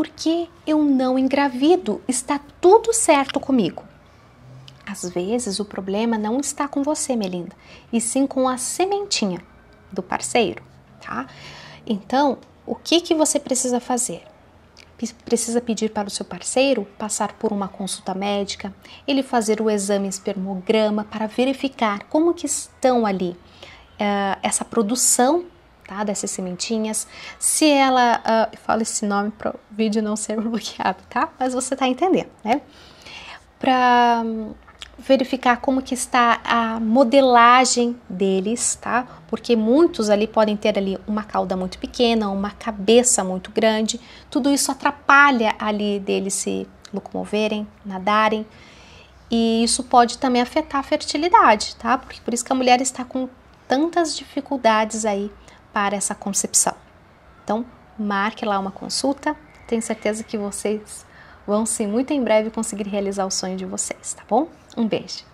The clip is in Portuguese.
por que eu não engravido? Está tudo certo comigo. Às vezes o problema não está com você, Melinda, e sim com a sementinha do parceiro, tá? Então, o que, que você precisa fazer? Precisa pedir para o seu parceiro passar por uma consulta médica, ele fazer o exame espermograma para verificar como que estão ali uh, essa produção tá? Dessas sementinhas. Se ela. Ah, uh, fala esse nome para o vídeo não ser bloqueado, tá? Mas você tá entendendo, né? Para hum, verificar como que está a modelagem deles, tá? Porque muitos ali podem ter ali uma cauda muito pequena, uma cabeça muito grande. Tudo isso atrapalha ali deles se locomoverem, nadarem. E isso pode também afetar a fertilidade, tá? Porque por isso que a mulher está com tantas dificuldades aí para essa concepção. Então, marque lá uma consulta. Tenho certeza que vocês vão sim muito em breve conseguir realizar o sonho de vocês, tá bom? Um beijo.